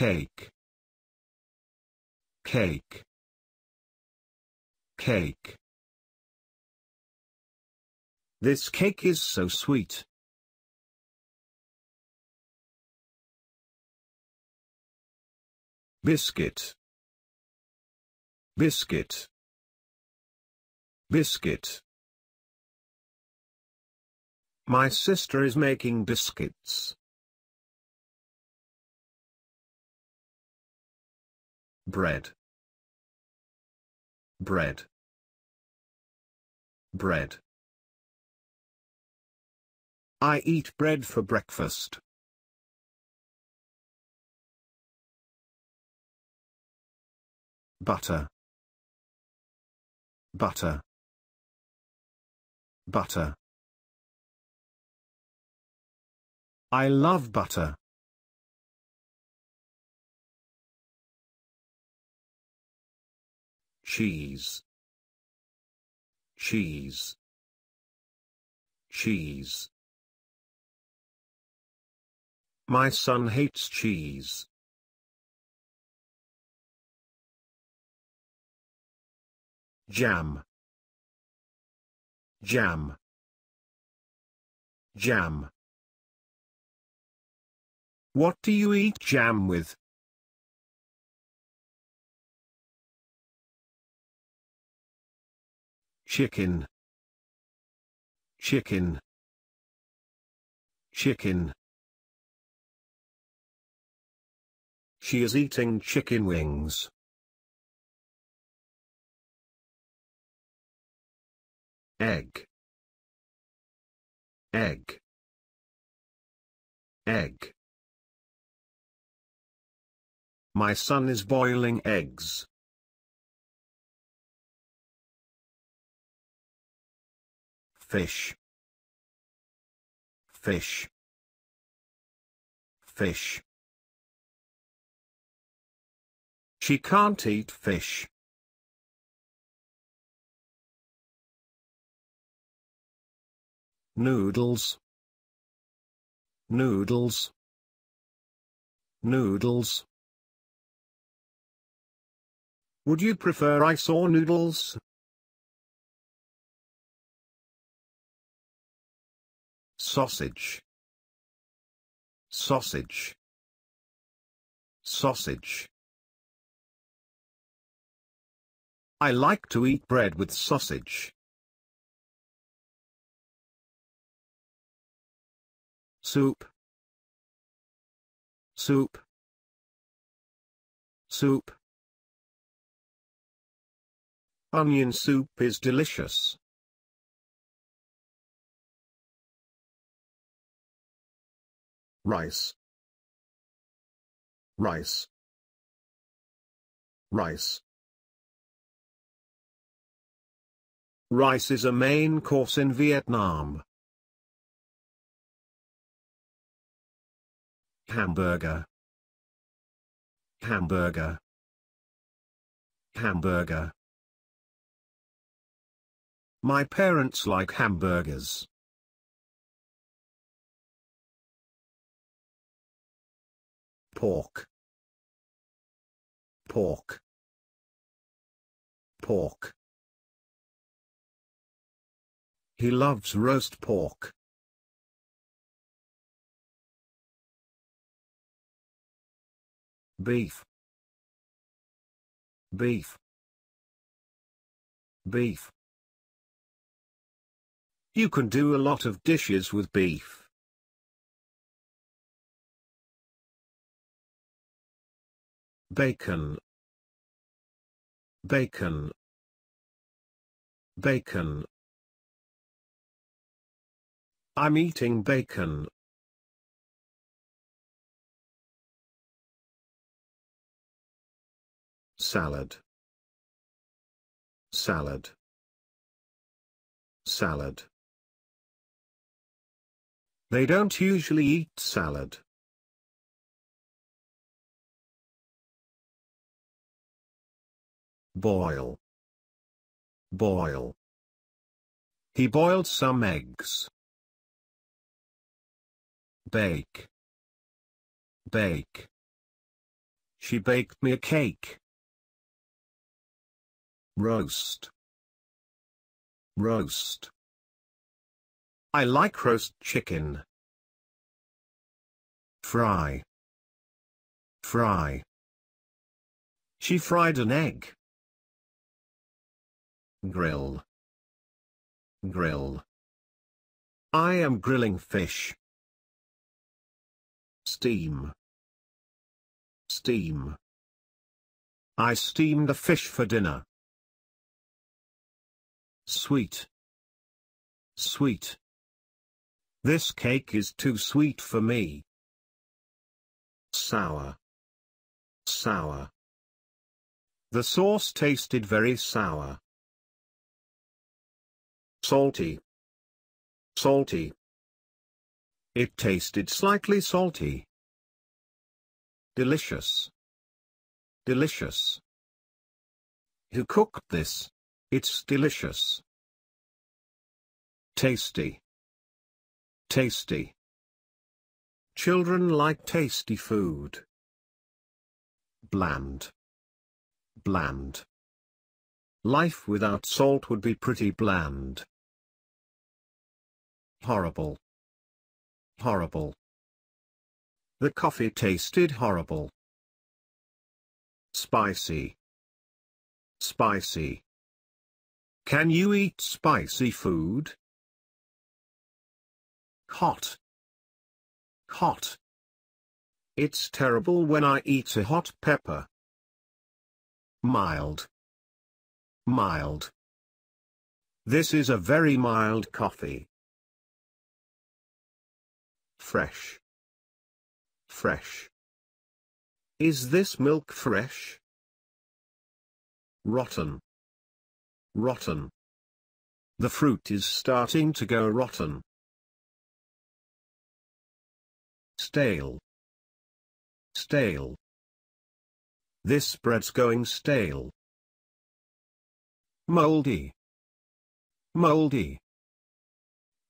cake cake cake this cake is so sweet biscuit biscuit biscuit my sister is making biscuits bread bread bread I eat bread for breakfast. Butter. Butter. Butter. I love butter. cheese cheese cheese my son hates cheese jam jam jam what do you eat jam with chicken chicken chicken She is eating chicken wings. Egg. Egg. Egg. My son is boiling eggs. fish fish fish she can't eat fish noodles noodles noodles would you prefer ice or noodles sausage sausage sausage I like to eat bread with sausage soup soup soup onion soup is delicious rice rice rice rice is a main course in vietnam hamburger hamburger hamburger my parents like hamburgers pork pork pork he loves roast pork beef beef beef you can do a lot of dishes with beef bacon bacon bacon I'm eating bacon salad salad salad they don't usually eat salad Boil. Boil. He boiled some eggs. Bake. Bake. She baked me a cake. Roast. Roast. I like roast chicken. Fry. Fry. She fried an egg grill grill I am grilling fish steam steam I steamed the fish for dinner sweet sweet this cake is too sweet for me sour sour the sauce tasted very sour Salty. Salty. It tasted slightly salty. Delicious. Delicious. Who cooked this? It's delicious. Tasty. Tasty. Children like tasty food. Bland. Bland. Life without salt would be pretty bland. Horrible. Horrible. The coffee tasted horrible. Spicy. Spicy. Can you eat spicy food? Hot. Hot. It's terrible when I eat a hot pepper. Mild. Mild. This is a very mild coffee fresh. Fresh. Is this milk fresh? Rotten. Rotten. The fruit is starting to go rotten. Stale. Stale. This bread's going stale. Moldy. Moldy.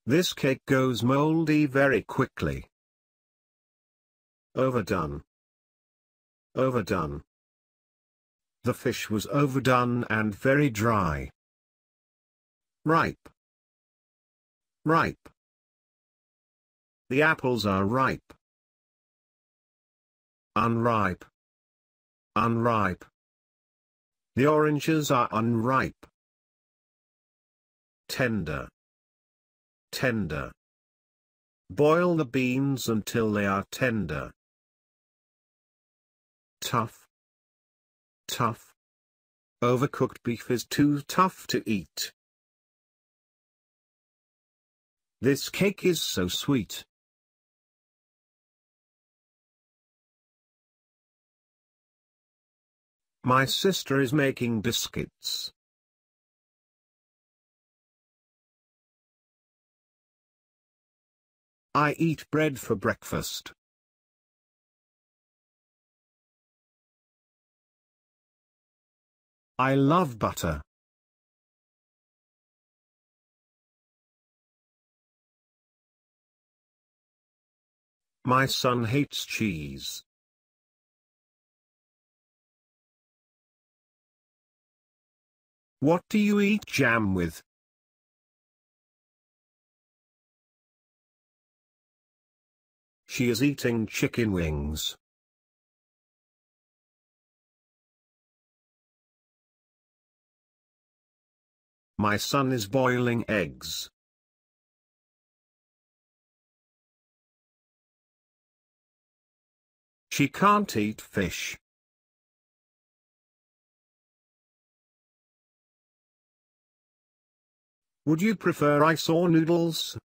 This cake goes moldy very quickly. Overdone. Overdone. The fish was overdone and very dry. Ripe. Ripe. The apples are ripe. Unripe. Unripe. The oranges are unripe. Tender tender. Boil the beans until they are tender. Tough. Tough. Overcooked beef is too tough to eat. This cake is so sweet. My sister is making biscuits. I eat bread for breakfast. I love butter. My son hates cheese. What do you eat jam with? She is eating chicken wings. My son is boiling eggs. She can't eat fish. Would you prefer ice or noodles?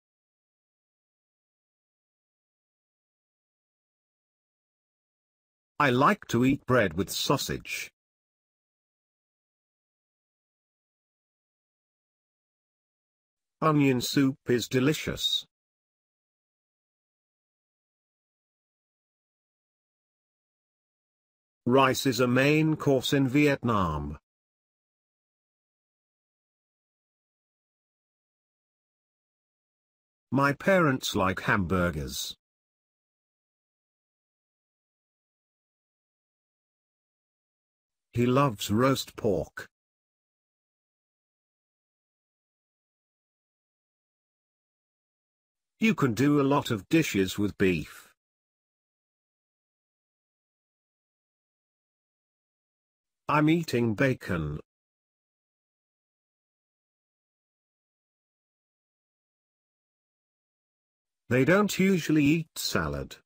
I like to eat bread with sausage. Onion soup is delicious. Rice is a main course in Vietnam. My parents like hamburgers. He loves roast pork. You can do a lot of dishes with beef. I'm eating bacon. They don't usually eat salad.